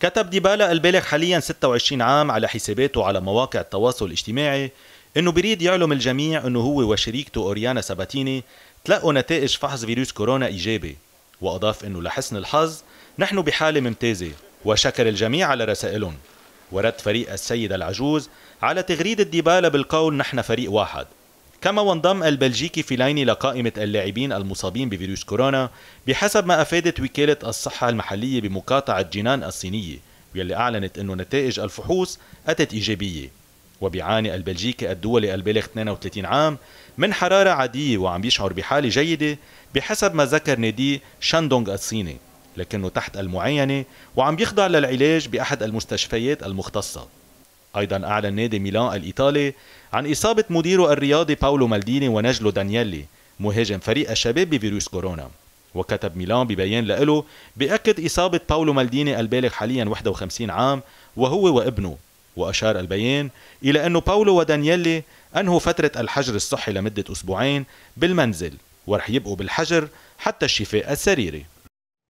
كتب ديبالا البالغ حاليا 26 عام على حساباته على مواقع التواصل الاجتماعي انه بريد يعلم الجميع انه هو وشريكته اوريانا ساباتيني تلقوا نتائج فحص فيروس كورونا ايجابي واضاف انه لحسن الحظ نحن بحاله ممتازه وشكر الجميع على رسائلهم ورد فريق السيدة العجوز على تغريدة ديبالا بالقول نحن فريق واحد كما وانضم البلجيكي فيلايني لقائمة اللاعبين المصابين بفيروس كورونا بحسب ما أفادت وكالة الصحة المحلية بمقاطعة جنان الصينية واللي أعلنت أنه نتائج الفحوص أتت إيجابية وبيعاني البلجيكي الدولي البالغ 32 عام من حرارة عادية وعم بيشعر بحالة جيدة بحسب ما ذكر نادي شاندونغ الصيني لكنه تحت المعاينة وعم بيخضع للعلاج بأحد المستشفيات المختصة أيضا أعلن نادي ميلان الإيطالي عن إصابة مديره الرياضي باولو مالديني ونجلو دانييلي مهاجم فريق الشباب بفيروس كورونا وكتب ميلان ببيان له بأكد إصابة باولو مالديني البالغ حاليا 51 عام وهو وابنه وأشار البيان إلى أن باولو ودانييلي أنهوا فترة الحجر الصحي لمدة أسبوعين بالمنزل ورح يبقوا بالحجر حتى الشفاء السريري